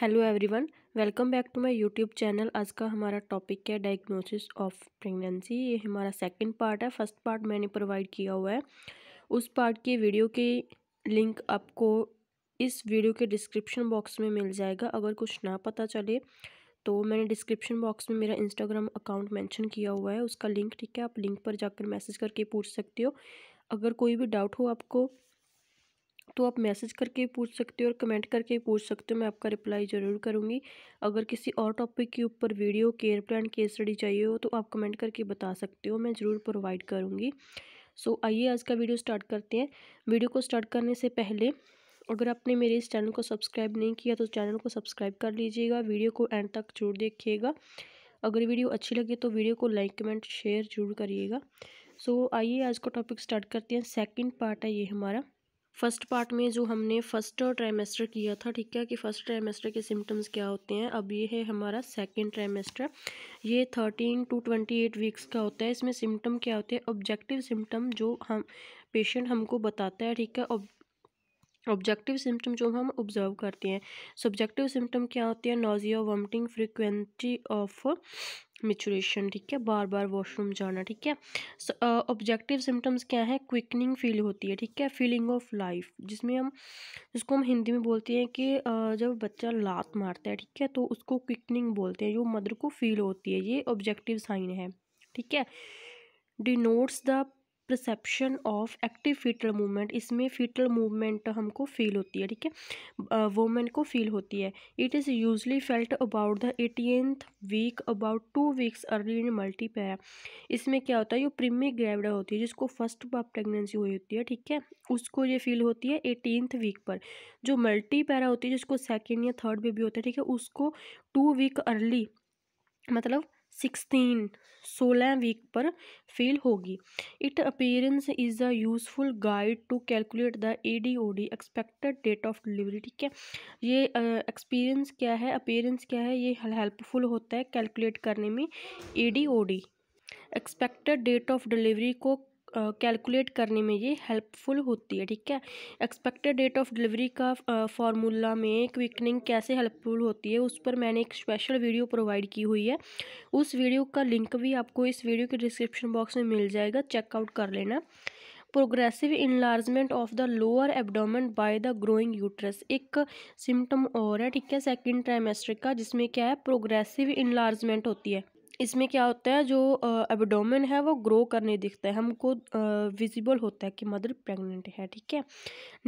hello everyone welcome back to my YouTube channel आज का हमारा टॉपिक है डायग्नोसिस ऑफ प्रेगनेंसी ये हमारा सेकंड पार्ट है फर्स्ट पार्ट मैंने प्रोवाइड किया हुआ है उस पार्ट की वीडियो के लिंक आपको इस वीडियो के डिस्क्रिप्शन बॉक्स में मिल जाएगा अगर कुछ ना पता चले तो मैंने डिस्क्रिप्शन बॉक्स में मेरा इंस्टाग्राम अकाउंट मैंशन किया हुआ है उसका लिंक ठीक है आप लिंक पर जाकर मैसेज करके पूछ सकते हो अगर कोई भी डाउट हो आपको तो आप मैसेज करके पूछ सकते हो और कमेंट करके पूछ सकते हो मैं आपका रिप्लाई ज़रूर करूँगी अगर किसी और टॉपिक के ऊपर video care plan case study चाहिए हो तो आप कमेंट करके बता सकते हो मैं ज़रूर प्रोवाइड करूँगी सो आइए आज का वीडियो स्टार्ट करते हैं वीडियो को स्टार्ट करने से पहले अगर आपने मेरे इस चैनल को सब्सक्राइब नहीं किया तो चैनल को सब्सक्राइब कर लीजिएगा वीडियो को एंड तक जरूर देखिएगा अगर वीडियो अच्छी लगे तो वीडियो को लाइक कमेंट शेयर जरूर करिएगा सो so, आइए आज का टॉपिक स्टार्ट करते हैं सेकंड पार्ट है ये हमारा फर्स्ट पार्ट में जो हमने फर्स्ट ट्राइमेस्टर किया था ठीक है कि फ़र्स्ट ट्राइमेस्टर के सिम्टम्स क्या होते हैं अब ये है हमारा सेकेंड ट्राइमेस्टर ये thirteen to twenty eight weeks का होता है इसमें सिम्टम क्या होते हैं ऑब्जेक्टिव सिम्टम जो हम पेशेंट हमको बताता है ठीक है ऑब्जेक्टिव सिम्टम जो हम ऑब्जर्व करते हैं सब्जेक्टिव सिम्टम क्या होते हैं nausea vomiting frequency of micturition ठीक है बार बार वॉशरूम जाना ठीक है ऑब्जेक्टिव सिम्टम्स क्या है क्विकनिंग फील होती है ठीक है फीलिंग ऑफ लाइफ जिसमें हम जिसको हम हिंदी में बोलते हैं कि uh, जब बच्चा लात मारता है ठीक है तो उसको क्विकनिंग बोलते हैं जो मदर को फील होती है ये ऑब्जेक्टिव साइन है ठीक है denotes the perception of active fetal movement इसमें फीटल मूवमेंट हमको फील होती है ठीक है वोमेन को फील होती है it is usually felt about the eighteenth week about two weeks early in multipara इसमें क्या होता है जो प्रीमी ग्रेविडा होती है जिसको फर्स्ट बार प्रेगनेंसी हुई होती है ठीक है उसको ये फील होती है एटीनथ वीक पर जो मल्टीपैरा होती है जिसको सेकेंड या थर्ड बेबी होता है ठीक है उसको टू वीक अर्ली मतलब सिक्सटीन सोलह वीक पर फेल होगी it appearance is a useful guide to calculate the A D O D expected date of delivery ठीक है ये एक्सपीरियंस क्या है अपेयरेंस क्या है ये हेल्पफुल होता है कैलकुलेट करने में A D O D expected date of delivery को कैलकुलेट करने में ये हेल्पफुल होती है ठीक है एक्सपेक्टेड डेट ऑफ डिलीवरी का फार्मूला में क्विकनिंग कैसे हेल्पफुल होती है उस पर मैंने एक स्पेशल वीडियो प्रोवाइड की हुई है उस वीडियो का लिंक भी आपको इस वीडियो के डिस्क्रिप्शन बॉक्स में मिल जाएगा चेकआउट कर लेना progressive enlargement of the lower abdomen by the growing uterus एक सिम्टम और है ठीक है सेकेंड ट्राइमेस्ट्रिक का जिसमें क्या है प्रोग्रेसिव इनलार्जमेंट होती है इसमें क्या होता है जो एबडोमेन है वो ग्रो करने दिखता है हमको विजिबल होता है कि मदर प्रेग्नेंट है ठीक है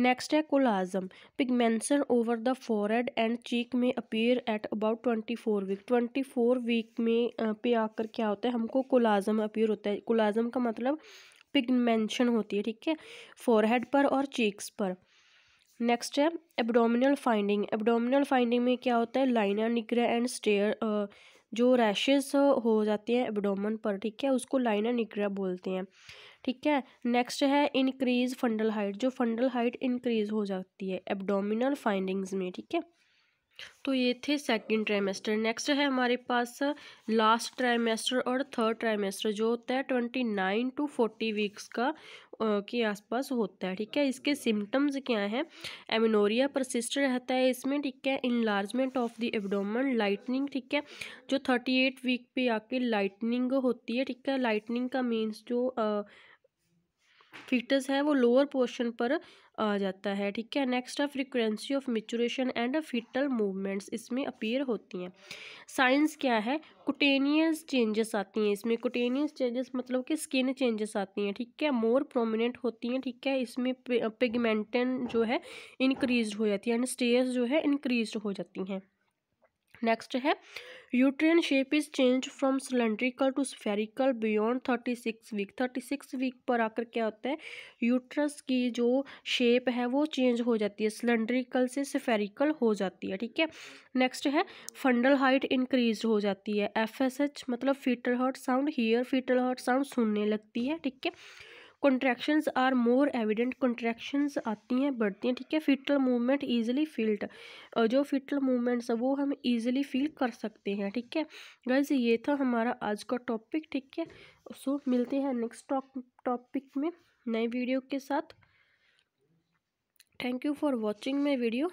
नेक्स्ट है chloasma pigmentation over the forehead and cheek में appear at about twenty four week twenty four week में पे आकर क्या होता है हमको कोलाजम अपेयर होता है कोलाजम का मतलब पिगमेंशन होती है ठीक है फोरहेड पर और चीक्स पर नेक्स्ट है एबडोमिनल फाइंडिंग एबडोमिनल फाइंडिंग में क्या होता है लाइना निग्रा एंड स्टेयर जो रैशेस हो जाते हैं एबडोमन पर ठीक है उसको लाइना निग्रा बोलते हैं ठीक है नेक्स्ट है इंक्रीज फंडल हाइट जो फंडल हाइट इंक्रीज हो जाती है एबडोमिनल फाइंडिंग्स में ठीक है तो ये थे सेकंड ट्राइमेस्टर नेक्स्ट है हमारे पास लास्ट ट्राइमेस्टर और थर्ड ट्राइमेस्टर जो होता है twenty nine to forty weeks का के आसपास होता है ठीक है इसके सिम्टम्स क्या हैं एमिनोरिया प्रसिस्ट रहता है इसमें ठीक है enlargement of the abdomen lightening ठीक है जो थर्टी एट वीक पे आके लाइटनिंग होती है ठीक है लाइटनिंग का मीन्स जो आ, फिटस है वो लोअर पोर्शन पर आ जाता है ठीक है नेक्स्ट है frequency of micturition and fetal movements इसमें अपीयर होती हैं साइंस क्या है कुटेनियस चेंजेस आती हैं इसमें कुटेनियस चेंजेस मतलब कि स्किन चेंजेस आती हैं ठीक है मोर प्रोमिनेंट होती हैं ठीक है इसमें पिगमेंटन जो है इंक्रीज हो जाती है एंड स्टेयर्स जो है इंक्रीज हो जाती हैं नेक्स्ट है uterine shape is change from cylindrical to spherical beyond thirty six week thirty six week पर आकर क्या होता है यूट्रस की जो शेप है वो चेंज हो जाती है सिलेंड्रिकल से स्फेरिकल हो जाती है ठीक है नेक्स्ट है फंडल हाइट इंक्रीज हो जाती है एफ एस एच मतलब fetal heart sound hear fetal heart sound सुनने लगती है ठीक है contractions are more evident contractions आती हैं बढ़ती हैं ठीक है फिटल मूवमेंट ईजिली फील्ड जो फिटल मूवमेंट्स है वो हम ईजिली फील कर सकते हैं ठीक है गाइज ये था हमारा आज का टॉपिक ठीक है सो मिलते हैं नेक्स्ट टॉपिक में नए वीडियो के साथ thank you for watching my video